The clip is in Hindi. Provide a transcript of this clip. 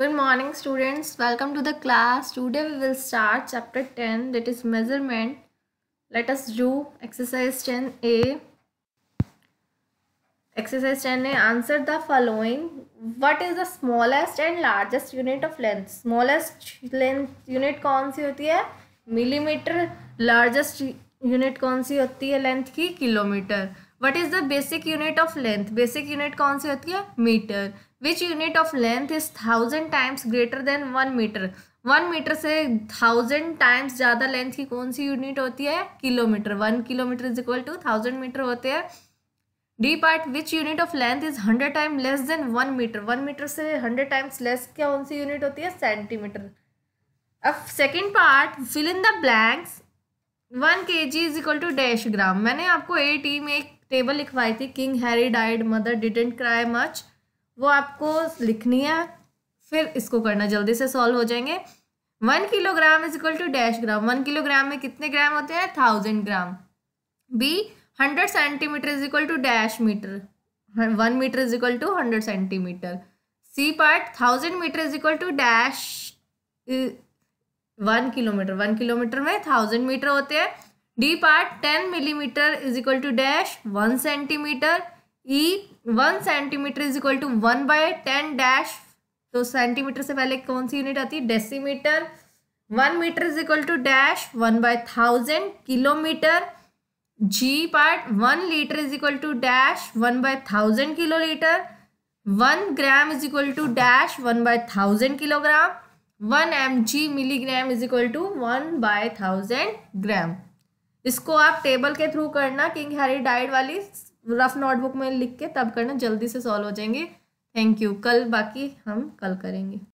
Good morning students. Welcome to the class. Today we will start chapter 10 that is measurement. Let us do exercise 10a. Exercise 10a answer the following. What is the smallest and largest unit of length? Smallest length unit कौन सी होती है मिलीमीटर लार्जेस्ट यूनिट कौन सी होती है लेंथ की Kilometer. What is the basic unit of length basic unit कौन सी होती है metre which unit of length is thousand times greater than one metre one metre से थाउजेंड टाइम्स ज़्यादा लेंथ की कौन सी यूनिट होती है kilometre one kilometre is equal to thousand metre होते हैं D part which unit of length is hundred time less than one metre one metre से हंड्रेड टाइम्स लेस क्या कौन सी यूनिट होती है सेंटीमीटर अब second part fill in the blanks one K G is equal to dash gram मैंने आपको ए टी में एक टेबल लिखवाई थी King Harry died mother didn't cry much वो आपको लिखनी है फिर इसको करना जल्दी से सॉल्व हो जाएंगे one kilogram is equal to dash gram one kilogram में कितने ग्राम होते हैं thousand gram B hundred centimetre is equal to dash metre one metre is equal to hundred centimetre C part thousand metre is equal to dash one kilometre one kilometre में थाउजेंड मीटर होते हैं D part ten millimetre is equal to dash one centimetre E one centimetre is equal to one by ten dash तो सेंटीमीटर से पहले कौन सी यूनिट आती है decimetre one metre is equal to dash one by thousand kilometre G part one litre is equal to dash one by thousand kilo litre one gram is equal to dash one by thousand kilogram one M G milligram is equal to one by thousand gram इसको आप टेबल के थ्रू करना किंग हैरी डाइट वाली रफ नोटबुक में लिख के तब करना जल्दी से सॉल्व हो जाएंगे थैंक यू कल बाकी हम कल करेंगे